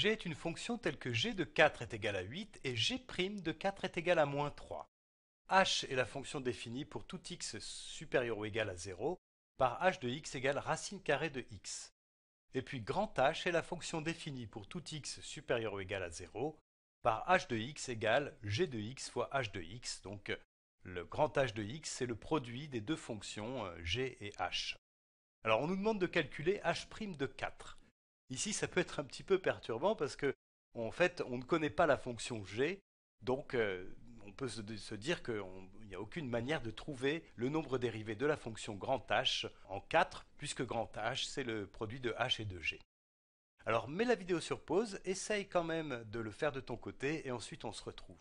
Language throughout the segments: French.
g est une fonction telle que g de 4 est égal à 8 et g' de 4 est égal à moins 3. h est la fonction définie pour tout x supérieur ou égal à 0 par h de x égale racine carrée de x. Et puis grand H est la fonction définie pour tout x supérieur ou égal à 0 par h de x égale g de x fois h de x. Donc le grand H de x, c'est le produit des deux fonctions euh, g et h. Alors on nous demande de calculer h' de 4. Ici, ça peut être un petit peu perturbant parce que, en fait, on ne connaît pas la fonction g, donc euh, on peut se, dire qu'il n'y a aucune manière de trouver le nombre dérivé de la fonction grand H en 4, puisque grand H, c'est le produit de H et de g. Alors mets la vidéo sur pause, essaye quand même de le faire de ton côté et ensuite on se retrouve.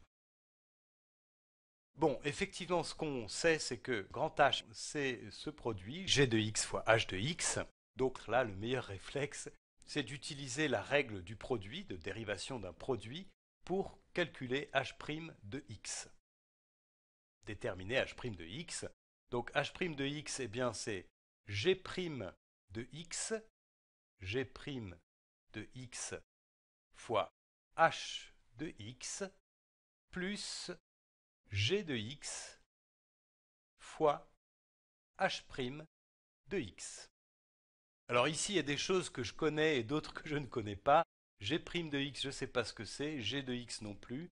Bon, effectivement, ce qu'on sait, c'est que grand H, c'est ce produit, g de x fois h de x. Donc là, le meilleur réflexe, c'est d'utiliser la règle du produit, de dérivation d'un produit, pour calculer h' de x. Déterminer h' de x. Donc h' de x, eh bien c'est g' de x, g' de x fois h de x plus g de x fois h' de x. Alors ici, il y a des choses que je connais et d'autres que je ne connais pas. G' de x, je ne sais pas ce que c'est, g de x non plus.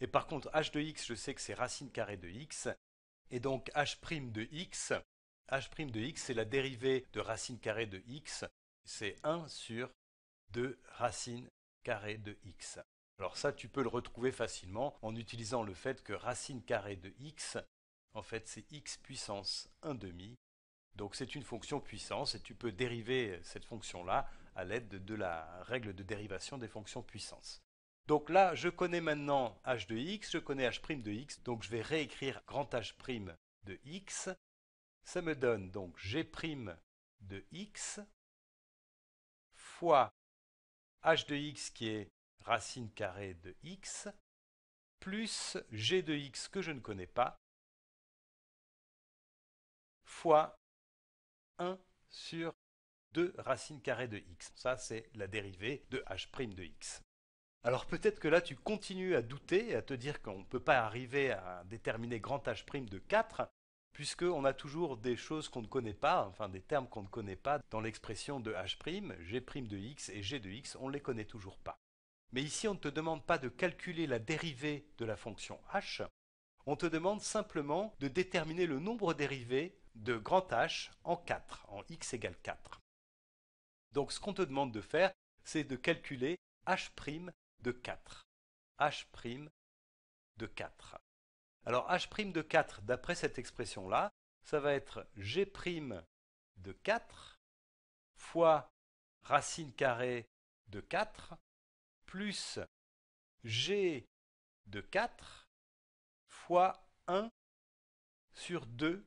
Et par contre, h de x, je sais que c'est racine carrée de x. Et donc h' de x, h' de x, c'est la dérivée de racine carrée de x. C'est 1 sur 2 racine carrée de x. Alors ça, tu peux le retrouver facilement en utilisant le fait que racine carrée de x, en fait, c'est x puissance 1 demi donc c'est une fonction puissance et tu peux dériver cette fonction-là à l'aide de, la règle de dérivation des fonctions puissance. Donc là, je connais maintenant h de x, je connais h' de x, donc je vais réécrire grand h' de x. Ça me donne donc g' de x fois h de x qui est racine carrée de x, plus g de x que je ne connais pas, fois 1 sur 2 racine carrée de x. Ça, c'est la dérivée de h' de x. Alors peut-être que là, tu continues à douter, à te dire qu'on ne peut pas arriver à déterminer grand h' de 4, puisqu'on a toujours des choses qu'on ne connaît pas, enfin des termes qu'on ne connaît pas dans l'expression de h', g' de x et g de x, on ne les connaît toujours pas. Mais ici, on ne te demande pas de calculer la dérivée de la fonction h, on te demande simplement de déterminer le nombre dérivé de grand H en 4, en x égale 4. Donc ce qu'on te demande de faire, c'est de calculer h' de 4. h' de 4. Alors h' de 4, d'après cette expression-là, ça va être g' de 4 fois racine carrée de 4 plus g de 4 fois 1 sur 2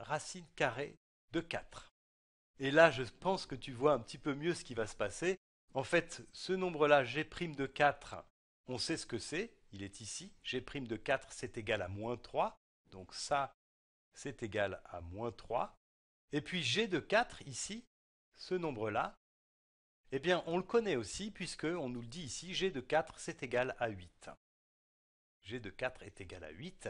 racine carrée de 4. Et là, je pense que tu vois un petit peu mieux ce qui va se passer. En fait, ce nombre-là, g' de 4, on sait ce que c'est. Il est ici. g' de 4, c'est égal à moins 3. Donc ça, c'est égal à moins 3. Et puis g de 4, ici, ce nombre-là, eh bien, on le connaît aussi, puisqu'on nous le dit ici, g de 4, c'est égal à 8. g de 4 est égal à 8.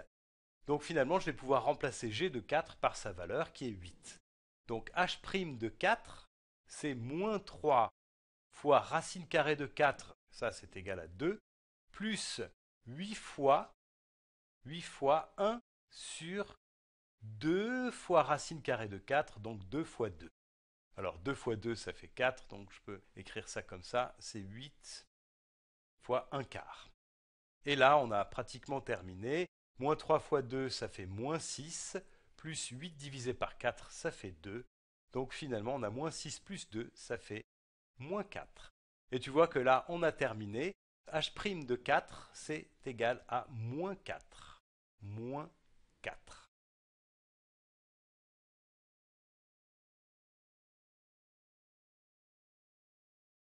Donc finalement, je vais pouvoir remplacer g de 4 par sa valeur qui est 8. Donc h' de 4, c'est moins 3 fois racine carrée de 4, ça c'est égal à 2, plus 8 fois, 8 fois 1 sur 2 fois racine carrée de 4, donc 2 fois 2. Alors 2 fois 2, ça fait 4, donc je peux écrire ça comme ça, c'est 8 fois 1 quart. Et là, on a pratiquement terminé. Moins 3 fois 2, ça fait moins 6. Plus 8 divisé par 4, ça fait 2. Donc finalement, on a moins 6 plus 2, ça fait moins 4. Et tu vois que là, on a terminé. h' de 4, c'est égal à moins 4.